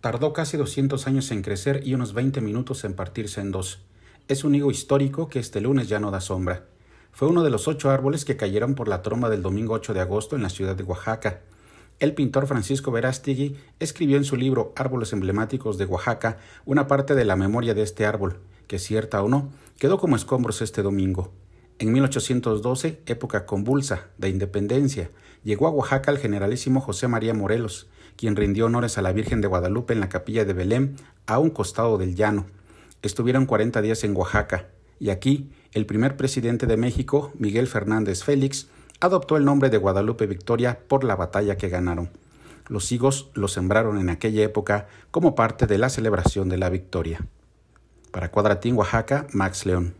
Tardó casi 200 años en crecer y unos 20 minutos en partirse en dos. Es un higo histórico que este lunes ya no da sombra. Fue uno de los ocho árboles que cayeron por la tromba del domingo 8 de agosto en la ciudad de Oaxaca. El pintor Francisco Verástegui escribió en su libro Árboles emblemáticos de Oaxaca una parte de la memoria de este árbol, que cierta o no, quedó como escombros este domingo. En 1812, época convulsa de independencia, llegó a Oaxaca el generalísimo José María Morelos, quien rindió honores a la Virgen de Guadalupe en la capilla de Belén, a un costado del llano. Estuvieron 40 días en Oaxaca, y aquí el primer presidente de México, Miguel Fernández Félix, adoptó el nombre de Guadalupe Victoria por la batalla que ganaron. Los higos lo sembraron en aquella época como parte de la celebración de la victoria. Para Cuadratín Oaxaca, Max León.